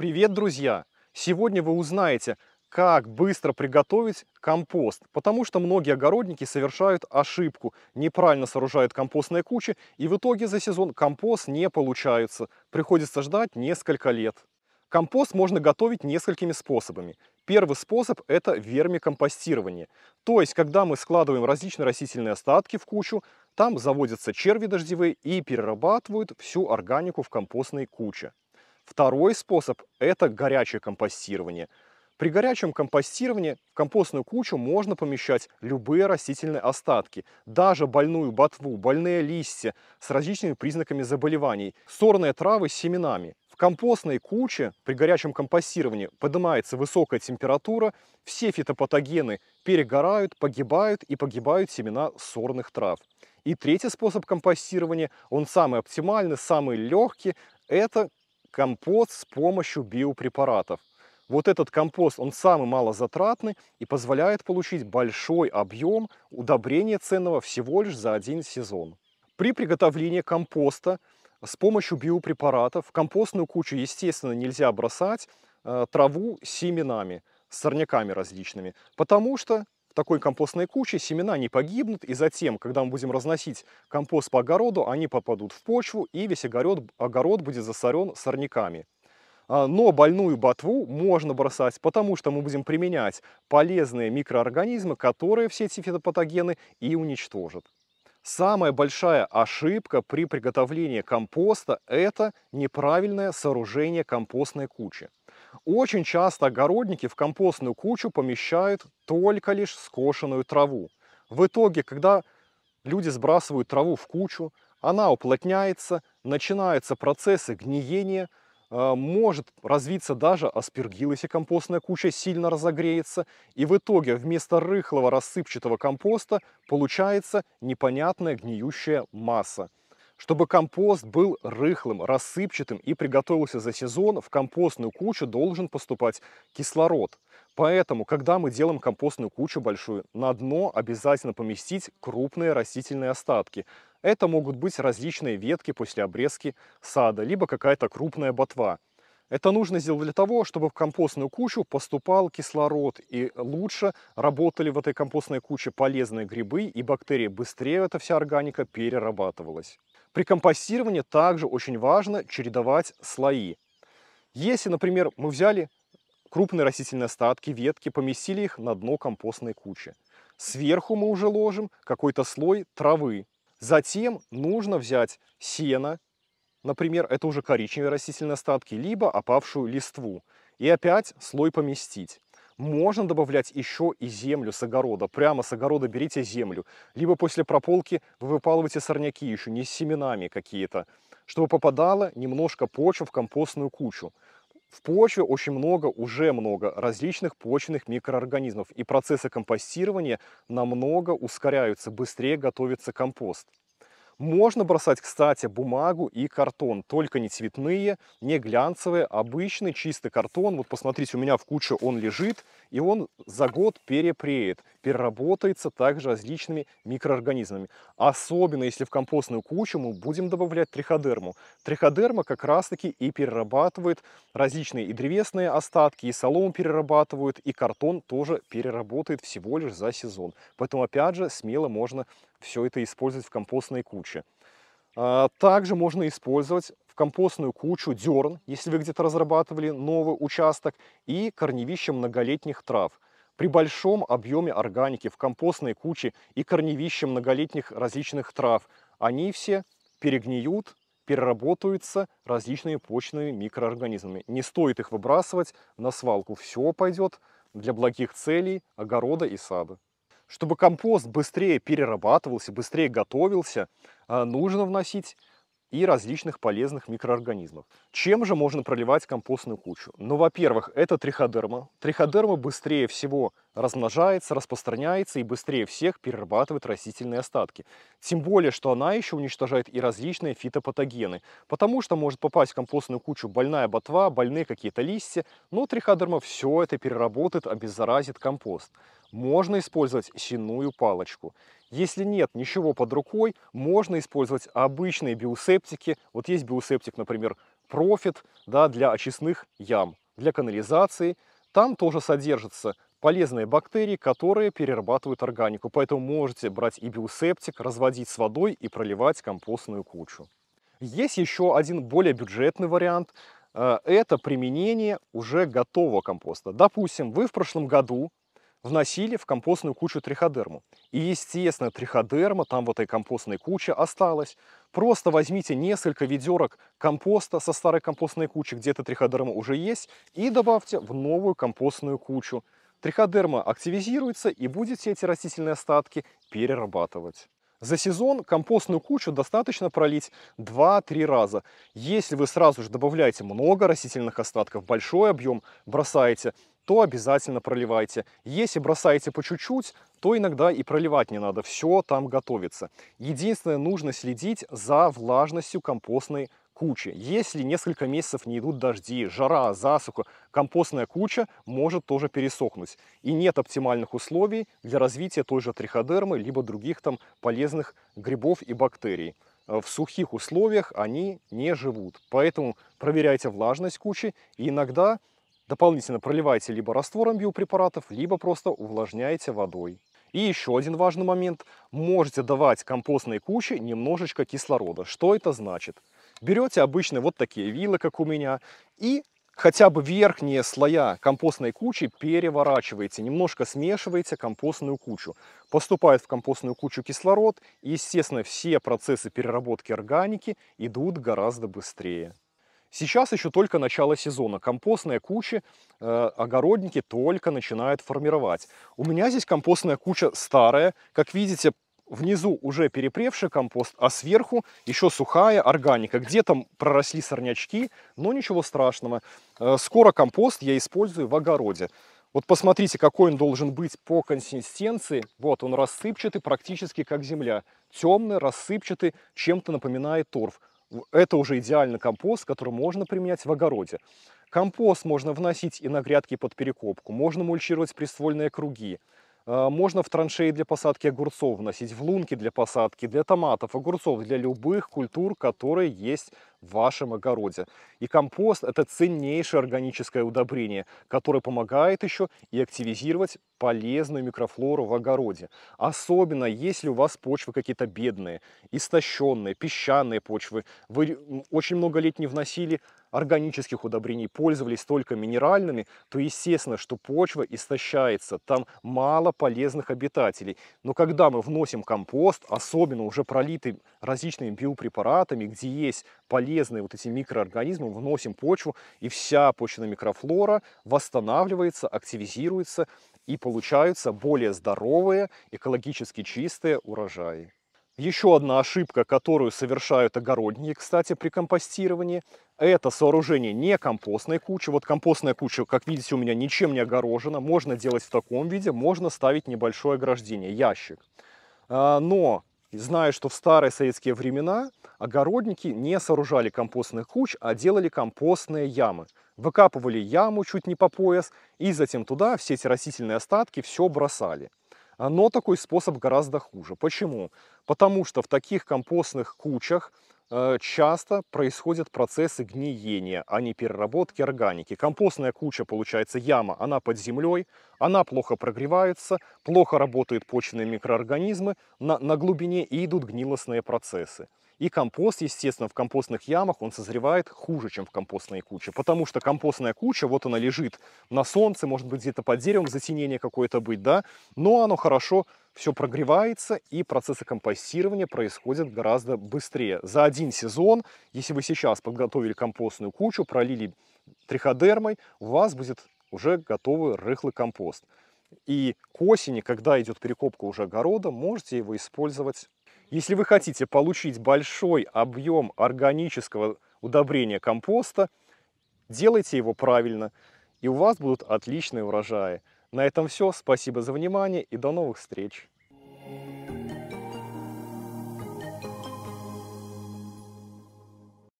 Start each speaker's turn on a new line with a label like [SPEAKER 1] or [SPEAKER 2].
[SPEAKER 1] Привет, друзья! Сегодня вы узнаете, как быстро приготовить компост, потому что многие огородники совершают ошибку, неправильно сооружают компостные кучи, и в итоге за сезон компост не получается, приходится ждать несколько лет. Компост можно готовить несколькими способами. Первый способ – это вермикомпостирование. То есть, когда мы складываем различные растительные остатки в кучу, там заводятся черви дождевые и перерабатывают всю органику в компостной куче. Второй способ – это горячее компостирование. При горячем компостировании в компостную кучу можно помещать любые растительные остатки, даже больную ботву, больные листья с различными признаками заболеваний, сорные травы с семенами. В компостной куче при горячем компостировании поднимается высокая температура, все фитопатогены перегорают, погибают и погибают семена сорных трав. И третий способ компостирования, он самый оптимальный, самый легкий, это компост с помощью биопрепаратов. Вот этот компост, он самый малозатратный и позволяет получить большой объем удобрения ценного всего лишь за один сезон. При приготовлении компоста с помощью биопрепаратов в компостную кучу, естественно, нельзя бросать э, траву с семенами, с сорняками различными, потому что в такой компостной куче семена не погибнут, и затем, когда мы будем разносить компост по огороду, они попадут в почву, и весь огород, огород будет засорен сорняками. А, но больную ботву можно бросать, потому что мы будем применять полезные микроорганизмы, которые все эти фитопатогены и уничтожат. Самая большая ошибка при приготовлении компоста – это неправильное сооружение компостной кучи. Очень часто огородники в компостную кучу помещают только лишь скошенную траву. В итоге, когда люди сбрасывают траву в кучу, она уплотняется, начинаются процессы гниения, а, может развиться даже аспергил, если компостная куча сильно разогреется, и в итоге вместо рыхлого рассыпчатого компоста получается непонятная гниющая масса. Чтобы компост был рыхлым, рассыпчатым и приготовился за сезон, в компостную кучу должен поступать кислород. Поэтому, когда мы делаем компостную кучу большую, на дно обязательно поместить крупные растительные остатки. Это могут быть различные ветки после обрезки сада, либо какая-то крупная ботва. Это нужно сделать для того, чтобы в компостную кучу поступал кислород, и лучше работали в этой компостной куче полезные грибы и бактерии, быстрее эта вся органика перерабатывалась. При компостировании также очень важно чередовать слои. Если, например, мы взяли крупные растительные остатки, ветки, поместили их на дно компостной кучи. Сверху мы уже ложим какой-то слой травы. Затем нужно взять сено, например, это уже коричневые растительные остатки, либо опавшую листву, и опять слой поместить. Можно добавлять еще и землю с огорода. Прямо с огорода берите землю. Либо после прополки вы выпалываете сорняки еще, не с семенами какие-то, чтобы попадала немножко почвы в компостную кучу. В почве очень много, уже много различных почвенных микроорганизмов, и процессы компостирования намного ускоряются, быстрее готовится компост. Можно бросать, кстати, бумагу и картон, только не цветные, не глянцевые, обычный чистый картон. Вот посмотрите, у меня в куче он лежит, и он за год перепреет переработается также различными микроорганизмами. Особенно, если в компостную кучу мы будем добавлять триходерму. Триходерма как раз-таки и перерабатывает различные и древесные остатки, и солому перерабатывают, и картон тоже переработает всего лишь за сезон. Поэтому, опять же, смело можно все это использовать в компостной куче. А, также можно использовать в компостную кучу дерн, если вы где-то разрабатывали новый участок, и корневища многолетних трав – при большом объеме органики в компостной куче и корневище многолетних различных трав они все перегниют, переработаются различными почными микроорганизмами. Не стоит их выбрасывать на свалку. Все пойдет для благих целей огорода и сада. Чтобы компост быстрее перерабатывался, быстрее готовился, а, нужно вносить и различных полезных микроорганизмов. Чем же можно проливать компостную кучу? Ну, во-первых, это триходерма. Триходерма быстрее всего размножается, распространяется и быстрее всех перерабатывает растительные остатки. Тем более, что она еще уничтожает и различные фитопатогены, потому что может попасть в компостную кучу больная ботва, больные какие-то листья, но триходерма все это переработает, обеззаразит компост можно использовать щенную палочку. Если нет ничего под рукой, можно использовать обычные биосептики. Вот есть биосептик, например, профит да, для очистных ям, для канализации. Там тоже содержатся полезные бактерии, которые перерабатывают органику. Поэтому можете брать и биосептик, разводить с водой и проливать компостную кучу. Есть еще один более бюджетный вариант. Э, это применение уже готового компоста. Допустим, вы в прошлом году вносили в компостную кучу триходерму. И, естественно, триходерма там в этой компостной куче осталась. Просто возьмите несколько ведерок компоста со старой компостной кучи, где то триходерма уже есть, и добавьте в новую компостную кучу. Триходерма активизируется, и будете эти растительные остатки перерабатывать. За сезон компостную кучу достаточно пролить 2-3 раза. Если вы сразу же добавляете много растительных остатков, большой объем бросаете, то обязательно проливайте. Если бросаете по чуть-чуть, то иногда и проливать не надо, все там готовится. Единственное, нужно следить за влажностью компостной кучи. Если несколько месяцев не идут дожди, жара, засуха, компостная куча может тоже пересохнуть. И нет оптимальных условий для развития той же триходермы, либо других там полезных грибов и бактерий в сухих условиях они не живут. Поэтому проверяйте влажность кучи и иногда Дополнительно проливайте либо раствором биопрепаратов, либо просто увлажняйте водой. И еще один важный момент. Можете давать компостной куче немножечко кислорода. Что это значит? Берете обычные вот такие вилы, как у меня, и хотя бы верхние слоя компостной кучи переворачиваете, немножко смешиваете компостную кучу. Поступает в компостную кучу кислород, и, естественно, все процессы переработки органики идут гораздо быстрее. Сейчас еще только начало сезона. Компостные кучи э, огородники только начинают формировать. У меня здесь компостная куча старая. Как видите, внизу уже перепревший компост, а сверху еще сухая органика. Где там проросли сорнячки, но ничего страшного. Э, скоро компост я использую в огороде. Вот посмотрите, какой он должен быть по консистенции. Вот он рассыпчатый, практически как земля. Темный, рассыпчатый, чем-то напоминает торф. Это уже идеально компост, который можно применять в огороде. Компост можно вносить и на грядки под перекопку, можно мульчировать приствольные круги, э, можно в траншеи для посадки огурцов вносить, в лунки для посадки, для томатов, огурцов, для любых культур, которые есть в вашем огороде. И компост – это ценнейшее органическое удобрение, которое помогает еще и активизировать полезную микрофлору в огороде. Особенно, если у вас почвы какие-то бедные, истощенные, песчаные почвы. Вы очень много лет не вносили органических удобрений, пользовались только минеральными, то естественно, что почва истощается, там мало полезных обитателей. Но когда мы вносим компост, особенно уже пролитый различными биопрепаратами, где есть полезные полезные вот эти микроорганизмы вносим почву, и вся почвенная микрофлора восстанавливается, активизируется, и получаются более здоровые, экологически чистые урожаи. Еще одна ошибка, которую совершают огородники, кстати, при компостировании, это сооружение не компостной кучи. Вот компостная куча, как видите, у меня ничем не огорожена. Можно делать в таком виде, можно ставить небольшое ограждение, ящик. А, но Знаю, что в старые советские времена огородники не сооружали компостных куч, а делали компостные ямы. Выкапывали яму чуть не по пояс и затем туда все эти растительные остатки все бросали. Но такой способ гораздо хуже. Почему? Потому что в таких компостных кучах Э, часто происходят процессы гниения, а не переработки органики. Компостная куча, получается, яма, она под землей, она плохо прогревается, плохо работают почвенные микроорганизмы на, на глубине и идут гнилостные процессы. И компост, естественно, в компостных ямах он созревает хуже, чем в компостной куче, потому что компостная куча, вот она лежит на солнце, может быть, где-то под деревом затенение какое-то быть, да, но оно хорошо все прогревается, и процессы компостирования происходят гораздо быстрее. За один сезон, если вы сейчас подготовили компостную кучу, пролили триходермой, у вас будет уже готовый рыхлый компост. И к осени, когда идет перекопка уже огорода, можете его использовать. Если вы хотите получить большой объем органического удобрения компоста, делайте его правильно, и у вас будут отличные урожаи. На этом все. Спасибо за внимание и до новых встреч.